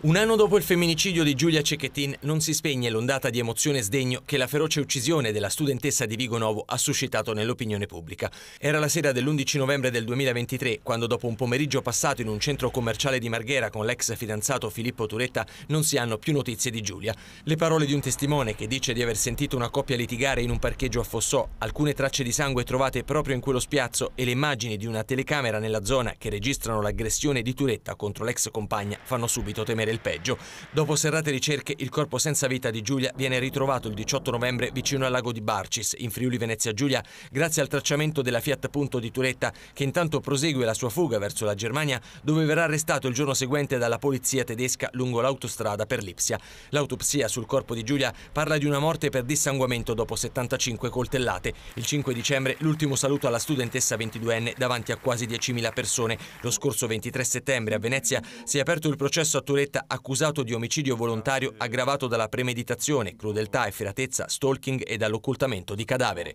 Un anno dopo il femminicidio di Giulia Cecchettin non si spegne l'ondata di emozione e sdegno che la feroce uccisione della studentessa di Vigo Novo ha suscitato nell'opinione pubblica. Era la sera dell'11 novembre del 2023 quando dopo un pomeriggio passato in un centro commerciale di Marghera con l'ex fidanzato Filippo Turetta non si hanno più notizie di Giulia. Le parole di un testimone che dice di aver sentito una coppia litigare in un parcheggio a Fossò, alcune tracce di sangue trovate proprio in quello spiazzo e le immagini di una telecamera nella zona che registrano l'aggressione di Turetta contro l'ex compagna fanno subito temere temere il peggio. Dopo serrate ricerche, il corpo senza vita di Giulia viene ritrovato il 18 novembre vicino al lago di Barcis, in Friuli Venezia Giulia, grazie al tracciamento della Fiat Punto di Turetta, che intanto prosegue la sua fuga verso la Germania, dove verrà arrestato il giorno seguente dalla polizia tedesca lungo l'autostrada per Lipsia. L'autopsia sul corpo di Giulia parla di una morte per dissanguamento dopo 75 coltellate. Il 5 dicembre l'ultimo saluto alla studentessa 22enne davanti a quasi 10.000 persone. Lo scorso 23 settembre a Venezia si è aperto il processo a Turetta Loretta, accusato di omicidio volontario aggravato dalla premeditazione, crudeltà efferatezza, stalking e dall'occultamento di cadavere.